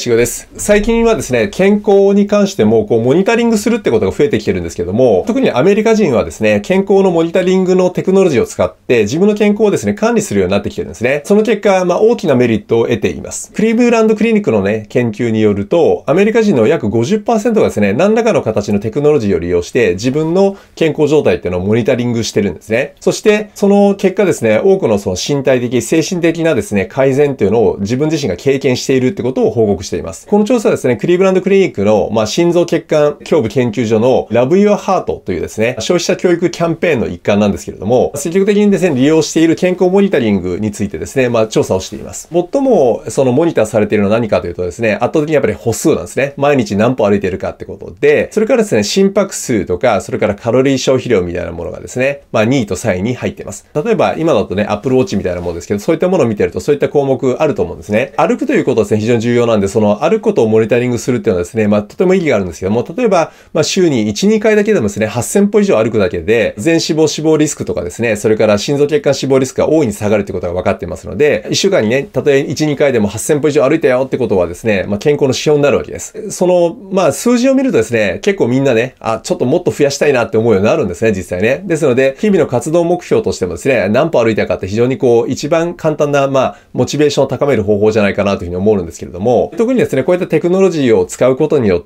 しごです。最近はですね、健康に関しても、こう、モニタリングするってことが増えてきてるんですけども、特にアメリカ人はですね、健康のモニタリングのテクノロジーを使って、自分の健康をですね、管理するようになってきてるんですね。その結果、まあ、大きなメリットを得ています。クリーブランドクリニックのね、研究によると、アメリカ人の約50%がですね、何らかの形のテクノロジーを利用して、自分の健康状態っていうのをモニタリングしてるんですね。そして、その結果ですね、多くのその身体的、精神的なですね、改善っていうのを自分自身が経験しているってことを報告してしています。この調査はですね、クリーブランドクリニックの、まあ、心臓血管胸部研究所の Love Your Heart というですね、消費者教育キャンペーンの一環なんですけれども、積極的にですね、利用している健康モニタリングについてですね、まあ、調査をしています。最もそのモニターされているのは何かというとですね、圧倒的にやっぱり歩数なんですね。毎日何歩歩いているかってことで、それからですね、心拍数とか、それからカロリー消費量みたいなものがですね、まあ、2位と3位に入っています。例えば、今だとね、Apple Watch みたいなものですけど、そういったものを見てると、そういった項目あると思うんですね。歩くということはですね、非常に重要なんで、そのあることをモニタリングするっていうのはですね、まあとても意義があるんですけども、例えば、まあ週に1、2回だけでもですね、8000歩以上歩くだけで、全脂肪死亡リスクとかですね、それから心臓血管死亡リスクが大いに下がるってことが分かってますので、1週間にね、たとえ1、2回でも8000歩以上歩いたよってことはですね、まあ健康の指標になるわけです。その、まあ数字を見るとですね、結構みんなね、あ、ちょっともっと増やしたいなって思うようになるんですね、実際ね。ですので、日々の活動目標としてもですね、何歩歩いたかって非常にこう、一番簡単な、まあ、モチベーションを高める方法じゃないかなというふうに思うんですけれども、にですね、こういったテクノロジーを使うことによっ、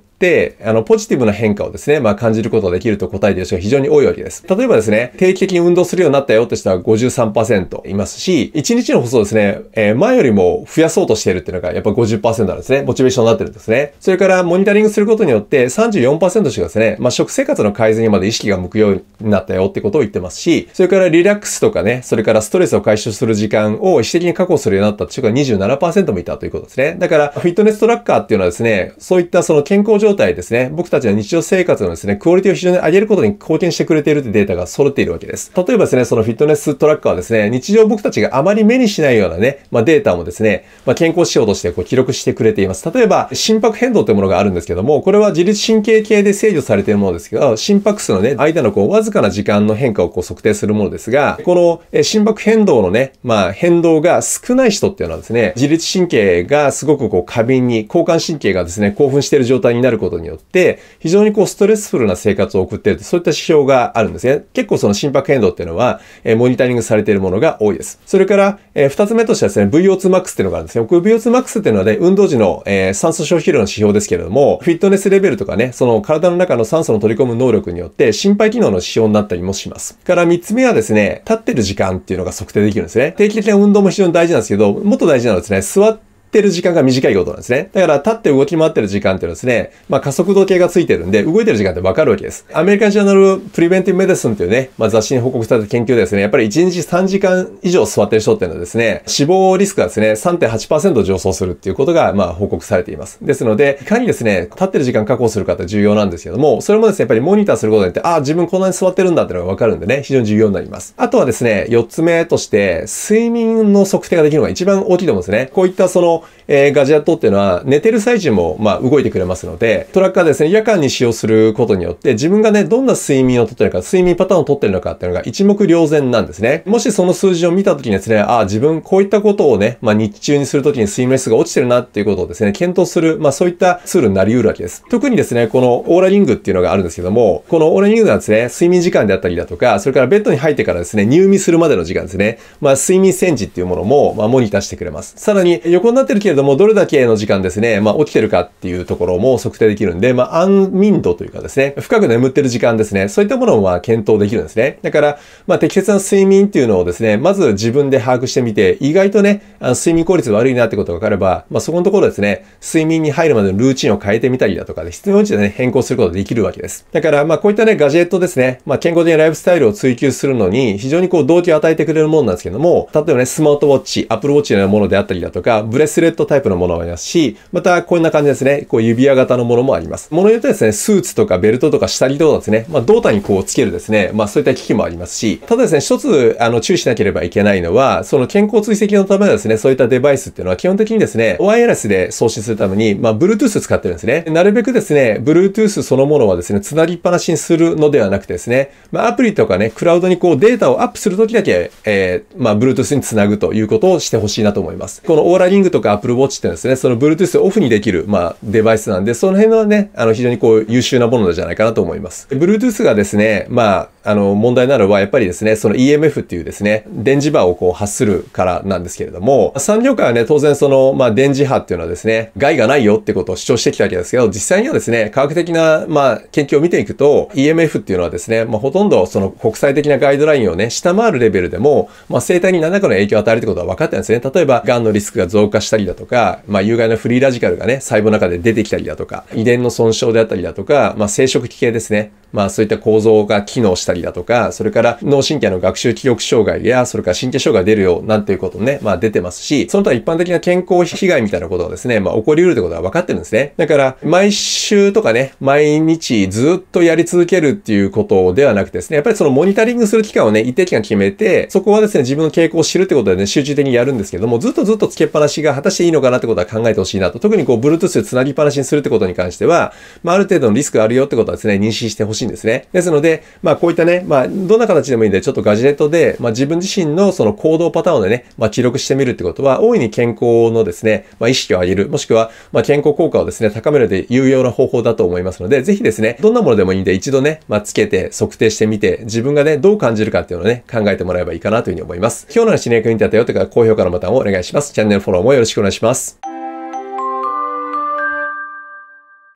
あの、ポジティブな変化をですね、まあ、感じることができると答えている人が非常に多いわけです。例えばですね、定期的に運動するようになったよって人は53%いますし、1日の歩数ですね、えー、前よりも増やそうとしているっていうのがやっぱ50%なんですね。モチベーションになってるんですね。それからモニタリングすることによって34%の人がですね、まあ、食生活の改善にまで意識が向くようになったよってことを言ってますし、それからリラックスとかね、それからストレスを解消する時間を意識的に確保するようになったっていう人が27%もいたということですね。だから、フィットネストラッカーっていうのはですね、そういったその健康上状態ですね、僕たちの日常生活のですね、クオリティを非常に上げることに貢献してくれているってデータが揃っているわけです。例えばですね、そのフィットネストラッカーはですね、日常僕たちがあまり目にしないようなね、まあ、データもですね、まあ、健康指標としてこう記録してくれています。例えば、心拍変動というものがあるんですけども、これは自律神経系で制御されているものですけど、心拍数のね、間のこう、わずかな時間の変化をこう測定するものですが、この心拍変動のね、まあ、変動が少ない人っていうのはですね、自律神経がすごくこう過敏に、交感神経がですね、興奮している状態になることによって、非常にこうストレスフルな生活を送っていると、そういった指標があるんですね。結構その心拍変動っていうのは、えモニタリングされているものが多いです。それから、え2つ目としてはですね、VO2max っていうのがあるんですね。これ VO2max っていうのはね、運動時の、え酸素消費量の指標ですけれども、フィットネスレベルとかね、その体の中の酸素の取り込む能力によって、心肺機能の指標になったりもします。から3つ目はですね、立ってる時間っていうのが測定できるんですね。定期的な運動も非常に大事なんですけど、もっと大事なのはですね、座ってってる時間が短いことなんですね。だから立って動き回ってる時間っていうのはですね、まあ加速度計がついてるんで、動いてる時間ってわかるわけです。アメリカンジャーナルプリベンティブメディスンっていうね、まあ雑誌に報告された研究でですね、やっぱり1日3時間以上座ってる人っていうのはですね、死亡リスクがですね、3.8%上昇するっていうことが、まあ報告されています。ですので、いかにですね、立ってる時間確保するかって重要なんですけども、それもですね、やっぱりモニターすることによって、ああ、自分こんなに座ってるんだっていうのがわかるんでね、非常に重要になります。あとはですね、4つ目として、睡眠の測定ができるのが一番大きいと思うんですね。こういったそのえー、ガジェットっていうのは寝てる最中も、まあ、動いてくれますので、トラッカーですね、夜間に使用することによって自分がね、どんな睡眠をとってるか、睡眠パターンをとってるのかっていうのが一目瞭然なんですね。もしその数字を見た時にですね、ああ、自分こういったことをね、まあ、日中にするときに睡眠質が落ちてるなっていうことをですね、検討する、まあ、そういったツールになり得るわけです。特にですね、このオーラリングっていうのがあるんですけども、このオーラリングんですね、睡眠時間であったりだとか、それからベッドに入ってからですね、入眠するまでの時間ですね、まあ、睡眠戦時っていうものも、まあ、モニターしてくれます。さらに、横になってってるけれども、どれだけの時間ですね、まあ、起きてるかっていうところも測定できるんで、まあ、安眠度というかですね、深く眠ってる時間ですね、そういったものは検討できるんですね。だから、まあ、適切な睡眠っていうのをですね、まず自分で把握してみて、意外とね、あの睡眠効率悪いなってことが分かれば、まあ、そこのところですね、睡眠に入るまでのルーチンを変えてみたりだとかで、必要に応じね、変更することができるわけです。だから、まあ、こういったね、ガジェットですね、まあ、健康的なライフスタイルを追求するのに、非常にこう、動機を与えてくれるものなんですけども、例えばね、スマートウォッチ、Apple Watch のようなものであったりだとか、ブレスレットタイプのものもありますし、またこんな感じですね。こう指輪型のものもあります。ものによってですね、スーツとかベルトとか下着とかですね、まあ、胴体にこうつけるですね、まあそういった機器もありますし、ただですね、一つあの注意しなければいけないのは、その健康追跡のためのですね、そういったデバイスっていうのは基本的にですね、ワイヤレスで送信するために、まあ Bluetooth 使ってるんですね。なるべくですね、Bluetooth そのものはですね、つなぎっぱなしにするのではなくてですね、まあアプリとかね、クラウドにこうデータをアップするときだけ、えー、まあ Bluetooth につなぐということをしてほしいなと思います。このオーラリングとか Apple Watch ってのはですね、その Bluetooth をオフにできる、まあ、デバイスなんで、その辺のね、あの、非常にこう、優秀なものじゃないかなと思います。Bluetooth がですね、まあ、あの、問題なのは、やっぱりですね、その EMF っていうですね、電磁波をこう発するからなんですけれども、産業界はね、当然その、まあ、電磁波っていうのはですね、害がないよってことを主張してきたわけですけど、実際にはですね、科学的な、まあ、研究を見ていくと、EMF っていうのはですね、まあ、ほとんどその国際的なガイドラインをね、下回るレベルでも、まあ、生態に何らかの影響を与えるってことは分かってんですね。例えば、癌のリスクが増加したりだとか、まあ、有害なフリーラジカルがね、細胞の中で出てきたりだとか、遺伝の損傷であったりだとか、まあ、生殖器系ですね。まあ、そういった構造が機能したりしたりだとか、それから脳神経の学習記憶障害や、それから神経障害出るよ、なんていうことね、まあ出てますし、その他一般的な健康被害みたいなことがですね、まあ起こり得るってことは分かってるんですね。だから、毎週とかね、毎日ずっとやり続けるっていうことではなくてですね、やっぱりそのモニタリングする期間をね、一定期間決めて、そこはですね、自分の傾向を知るってことでね、集中的にやるんですけども、ずっとずっとつけっぱなしが果たしていいのかなってことは考えてほしいなと。特にこう、Bluetooth で繋ぎっぱなしにするってことに関しては、まあある程度のリスクがあるよってことはですね、認識してほしいんですね。ですので、まあこういったったね、まあ、どんな形でもいいんで、ちょっとガジェットで、まあ、自分自身のその行動パターンをね、まあ、記録してみるってことは、大いに健康のですね、まあ、意識を上げる、もしくは、まあ、健康効果をですね、高めるで有用な方法だと思いますので、ぜひですね、どんなものでもいいんで、一度ね、まあ、つけて測定してみて、自分がね、どう感じるかっていうのをね、考えてもらえばいいかなというふうに思います。今日の話に役に立ったよという方は、高評価のボタンをお願いします。チャンネルフォローもよろしくお願いします。